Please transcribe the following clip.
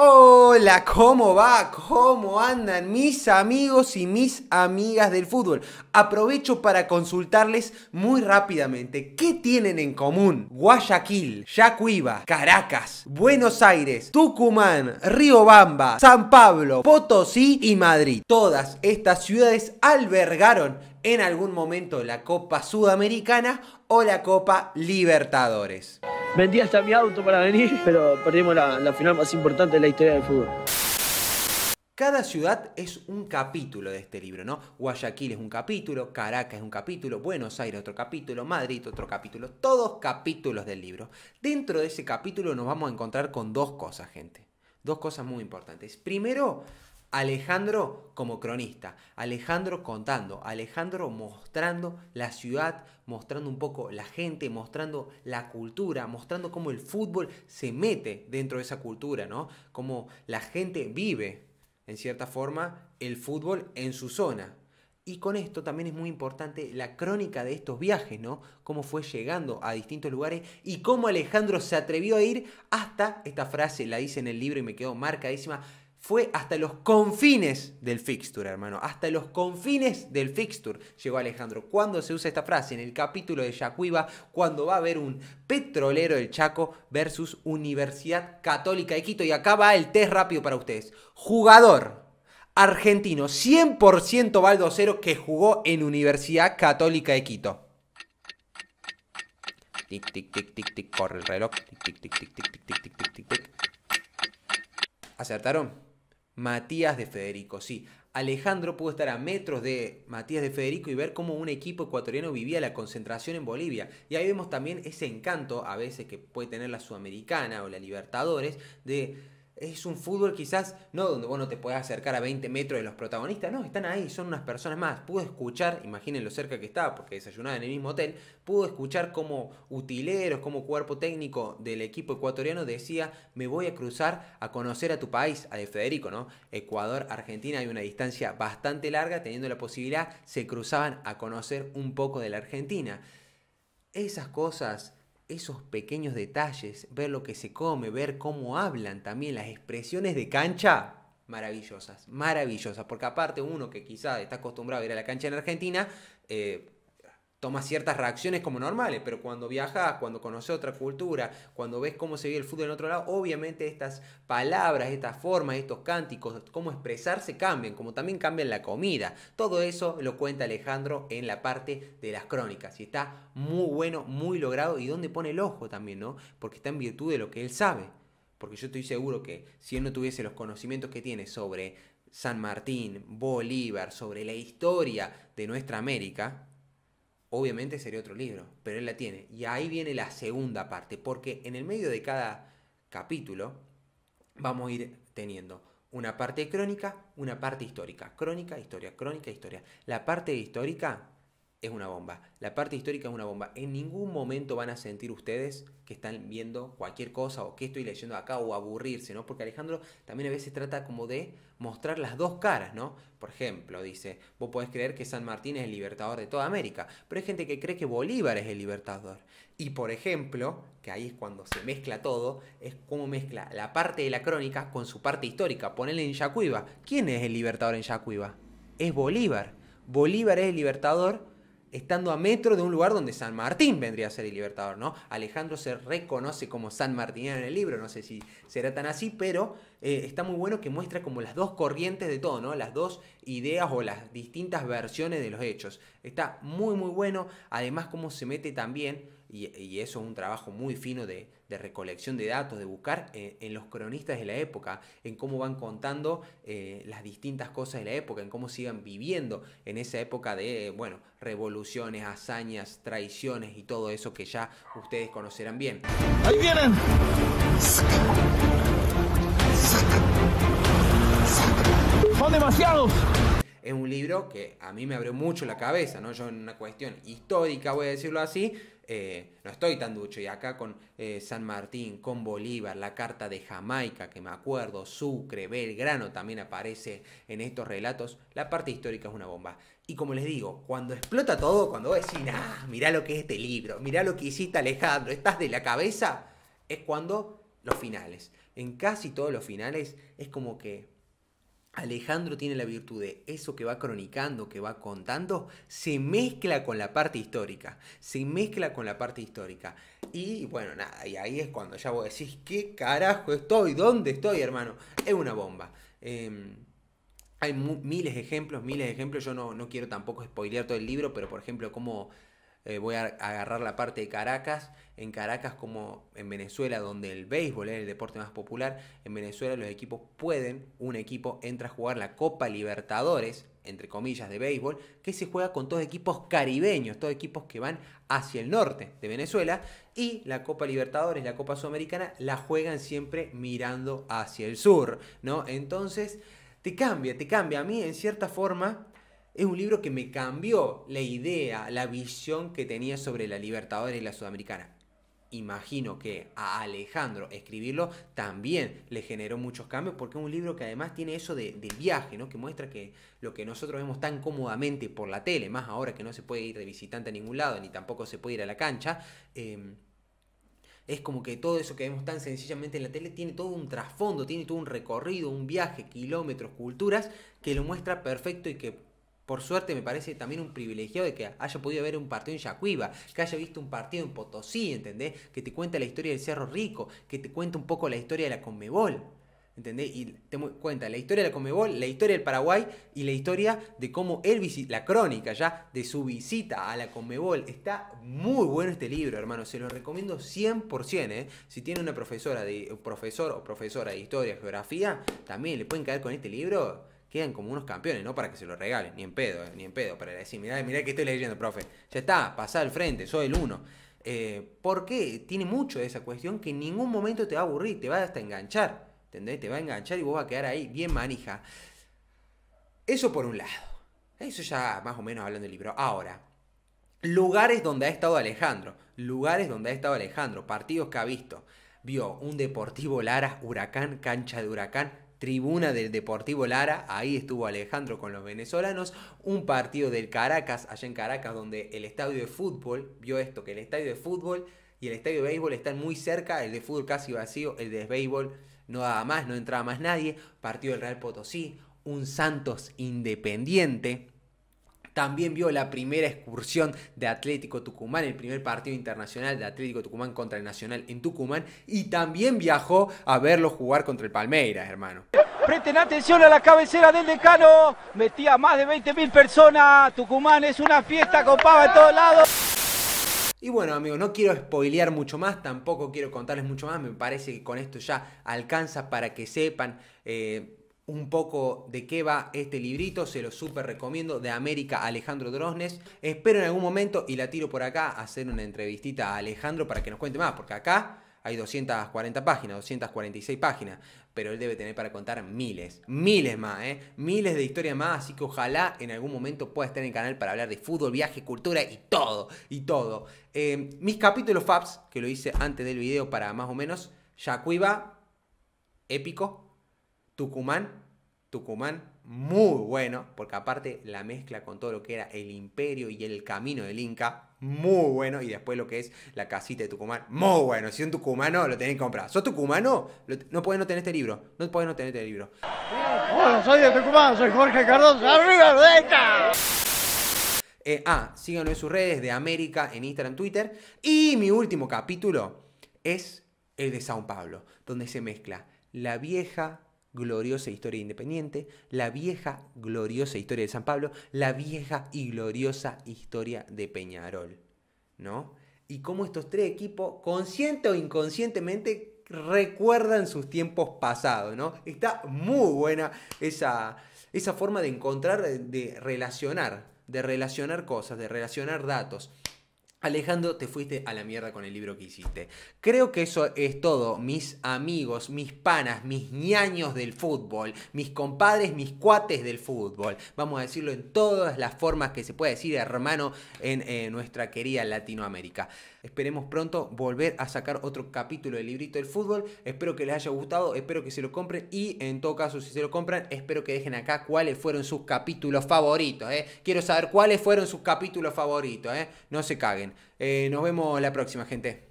Hola, ¿cómo va? ¿Cómo andan mis amigos y mis amigas del fútbol? Aprovecho para consultarles muy rápidamente qué tienen en común Guayaquil, Yacuiba, Caracas, Buenos Aires, Tucumán, Riobamba, San Pablo, Potosí y Madrid. Todas estas ciudades albergaron en algún momento la Copa Sudamericana o la Copa Libertadores. Vendí hasta mi auto para venir, pero perdimos la, final más importante de la historia del fútbol. Cada ciudad es un capítulo de este libro, ¿no? Guayaquil es un capítulo, Caracas es un capítulo, Buenos Aires otro capítulo, Madrid otro capítulo, todos capítulos del libro. Dentro de ese capítulo nos vamos a encontrar con dos cosas, gente. Dos cosas muy importantes. Primero, Alejandro como cronista, Alejandro contando, Alejandro mostrando la ciudad, mostrando un poco la gente, mostrando la cultura, mostrando cómo el fútbol se mete dentro de esa cultura, ¿no? Cómo la gente vive, en cierta forma, el fútbol en su zona. Y con esto también es muy importante la crónica de estos viajes, ¿no? Cómo fue llegando a distintos lugares y cómo Alejandro se atrevió a ir hasta esta frase, la dice en el libro y me quedó marcadísima fue hasta los confines del fixture, hermano. Hasta los confines del fixture llegó Alejandro. ¿Cuándo se usa esta frase? En el capítulo de Yacuiba, cuando va a haber un petrolero del Chaco versus Universidad Católica de Quito. Y acá va el test rápido para ustedes. Jugador argentino, 100% cero, que jugó en Universidad Católica de Quito. Tic, tic, tic, tic, tic, corre el reloj. Tic, tic, tic, tic, tic, tic, tic, tic, tic, tic. ¿Acertaron? Matías de Federico, sí. Alejandro pudo estar a metros de Matías de Federico y ver cómo un equipo ecuatoriano vivía la concentración en Bolivia. Y ahí vemos también ese encanto a veces que puede tener la Sudamericana o la Libertadores de es un fútbol quizás, no donde vos te puedes acercar a 20 metros de los protagonistas, no, están ahí, son unas personas más. Pude escuchar, imaginen lo cerca que estaba, porque desayunaba en el mismo hotel, pudo escuchar como utileros, como cuerpo técnico del equipo ecuatoriano decía, me voy a cruzar a conocer a tu país, a de Federico, ¿no? Ecuador, Argentina, hay una distancia bastante larga, teniendo la posibilidad, se cruzaban a conocer un poco de la Argentina. Esas cosas esos pequeños detalles, ver lo que se come, ver cómo hablan también, las expresiones de cancha, maravillosas, maravillosas, porque aparte uno que quizá está acostumbrado a ir a la cancha en Argentina, eh, Toma ciertas reacciones como normales, pero cuando viajas, cuando conoces otra cultura, cuando ves cómo se vive el fútbol en otro lado, obviamente estas palabras, estas formas, estos cánticos, cómo expresarse cambian, como también cambian la comida. Todo eso lo cuenta Alejandro en la parte de las crónicas y está muy bueno, muy logrado y donde pone el ojo también, ¿no? Porque está en virtud de lo que él sabe. Porque yo estoy seguro que si él no tuviese los conocimientos que tiene sobre San Martín, Bolívar, sobre la historia de nuestra América, obviamente sería otro libro, pero él la tiene. Y ahí viene la segunda parte, porque en el medio de cada capítulo vamos a ir teniendo una parte crónica, una parte histórica, crónica, historia, crónica, historia. La parte histórica es una bomba. La parte histórica es una bomba. En ningún momento van a sentir ustedes que están viendo cualquier cosa o que estoy leyendo acá o aburrirse, ¿no? Porque Alejandro también a veces trata como de mostrar las dos caras, ¿no? Por ejemplo, dice, vos podés creer que San Martín es el libertador de toda América, pero hay gente que cree que Bolívar es el libertador. Y por ejemplo, que ahí es cuando se mezcla todo, es como mezcla la parte de la crónica con su parte histórica. Ponele en Yacuiba. ¿Quién es el libertador en Yacuiba? Es Bolívar. Bolívar es el libertador estando a metro de un lugar donde San Martín vendría a ser el libertador, ¿no? Alejandro se reconoce como San Martín en el libro, no sé si será tan así, pero eh, está muy bueno que muestra como las dos corrientes de todo, ¿no? Las dos ideas o las distintas versiones de los hechos. Está muy, muy bueno, además cómo se mete también, y, y eso es un trabajo muy fino de, de recolección de datos, de buscar eh, en los cronistas de la época, en cómo van contando eh, las distintas cosas de la época, en cómo sigan viviendo en esa época de, bueno, revoluciones, hazañas, traiciones y todo eso que ya ustedes conocerán bien. ¡Ahí vienen! ¡Son demasiados! Es un libro que a mí me abrió mucho la cabeza, ¿no? Yo en una cuestión histórica, voy a decirlo así, eh, no estoy tan ducho. Y acá con eh, San Martín, con Bolívar, la carta de Jamaica, que me acuerdo, Sucre, Belgrano también aparece en estos relatos. La parte histórica es una bomba. Y como les digo, cuando explota todo, cuando vos decís, ah, mirá lo que es este libro, mirá lo que hiciste Alejandro, estás de la cabeza, es cuando los finales. En casi todos los finales es como que Alejandro tiene la virtud de eso que va cronicando, que va contando, se mezcla con la parte histórica, se mezcla con la parte histórica. Y bueno, nada, y ahí es cuando ya vos decís, ¿qué carajo estoy? ¿Dónde estoy, hermano? Es una bomba. Em, hay miles de ejemplos, miles de ejemplos, yo no, no quiero tampoco spoilear todo el libro, pero por ejemplo, cómo eh, voy a agarrar la parte de Caracas. En Caracas, como en Venezuela, donde el béisbol es el deporte más popular, en Venezuela los equipos pueden, un equipo entra a jugar la Copa Libertadores, entre comillas, de béisbol, que se juega con todos equipos caribeños, todos equipos que van hacia el norte de Venezuela, y la Copa Libertadores, la Copa Sudamericana, la juegan siempre mirando hacia el sur, ¿no? Entonces, te cambia, te cambia. A mí, en cierta forma, es un libro que me cambió la idea, la visión que tenía sobre la Libertadores y la Sudamericana. Imagino que a Alejandro escribirlo también le generó muchos cambios porque es un libro que además tiene eso de, viaje, ¿no? que muestra que lo que nosotros vemos tan cómodamente por la tele, más ahora que no se puede ir de visitante a ningún lado ni tampoco se puede ir a la cancha, em, es como que todo eso que vemos tan sencillamente en la tele tiene todo un trasfondo, tiene todo un recorrido, un viaje, kilómetros, culturas, que lo muestra perfecto y que por suerte me parece también un privilegiado de que haya podido ver un partido en Yacuiba, que haya visto un partido en Potosí, ¿entendés? Que te cuenta la historia del Cerro Rico, que te cuenta un poco la historia de la Conmebol. ¿Entendés? Y te cuenta la historia de la Comebol, la historia del Paraguay y la historia de cómo él visita. la crónica ya de su visita a la Comebol. Está muy bueno este libro, hermano. Se lo recomiendo 100%. ¿eh? Si tiene una profesora de, profesor o profesora de historia, geografía, también le pueden caer con este libro quedan como unos campeones, no para que se lo regalen, ni en pedo, eh, ni en pedo, para decir, mirá, mirá que estoy leyendo, profe, ya está, pasá al frente, soy el uno. Eh, porque tiene mucho de esa cuestión que en ningún momento te va a aburrir, te va hasta enganchar, ¿entendés? Te va a enganchar y vos vas a quedar ahí bien manija. Eso por un lado. Eso ya más o menos hablando del libro. Ahora, lugares donde ha estado Alejandro, lugares donde ha estado Alejandro, partidos que ha visto. Vio un Deportivo Lara, Huracán, cancha de Huracán, tribuna del Deportivo Lara, ahí estuvo Alejandro con los venezolanos, un partido del Caracas, allá en Caracas, donde el estadio de fútbol, vio esto, que el estadio de fútbol y el estadio de béisbol están muy cerca, el de fútbol casi vacío, el de béisbol no daba más, no entraba más nadie, partido del Real Potosí, un Santos independiente, también vio la primera excursión de Atlético Tucumán, el primer partido internacional de Atlético Tucumán contra el Nacional en Tucumán. Y también viajó a verlo jugar contra el Palmeiras, hermano. Presten atención a la cabecera del decano. Metía más de 20.000 personas. Tucumán es una fiesta copaba en todos lados. Y bueno, amigos, no quiero spoilear mucho más, tampoco quiero contarles mucho más. Me parece que con esto ya alcanza para que sepan. Eh, un poco de qué va este librito, se lo súper recomiendo, de América Alejandro Drosnes. Espero en algún momento, y la tiro por acá, hacer una entrevistita a Alejandro para que nos cuente más, porque acá hay 240 páginas, 246 páginas, pero él debe tener para contar miles, miles más, ¿eh? miles de historias más, así que ojalá en algún momento pueda estar en el canal para hablar de fútbol, viaje, cultura y todo, y todo. Em, mis capítulos FAPS, que lo hice antes del video para más o menos, Yacuiba, épico, Tucumán, Tucumán, muy bueno, porque aparte la mezcla con todo lo que era el imperio y el camino del Inca, muy bueno, y después lo que es la casita de Tucumán, muy bueno. Si un tucumano, lo tenéis que comprar. ¿Sos tucumano? No puedes no tener este libro. No puedes no tener este libro. Hola, soy de Tucumán, soy Jorge Cardoso. ¡Arriba, eh, ah, síganlo en sus redes de América, en Instagram, Twitter. Y mi último capítulo es el de Sao Pablo. donde se mezcla la vieja gloriosa historia independiente, la vieja gloriosa historia de San Pablo, la vieja y gloriosa historia de Peñarol, ¿no? Y cómo estos tres equipos, consciente o inconscientemente, recuerdan sus tiempos pasados, ¿no? Está muy buena esa, esa forma de encontrar, de relacionar, de relacionar cosas, de relacionar datos. Alejandro, te fuiste a la mierda con el libro que hiciste. Creo que eso es todo, mis amigos, mis panas, mis ñaños del fútbol, mis compadres, mis cuates del fútbol. Vamos a decirlo en todas las formas que se puede decir, hermano, en eh, nuestra querida Latinoamérica. Esperemos pronto volver a sacar otro capítulo del librito del fútbol. Espero que les haya gustado, espero que se lo compren y en todo caso, si se lo compran, espero que dejen acá cuáles fueron sus capítulos favoritos. Eh. Quiero saber cuáles fueron sus capítulos favoritos. Eh. No se caguen. Eh, nos vemos la próxima, gente.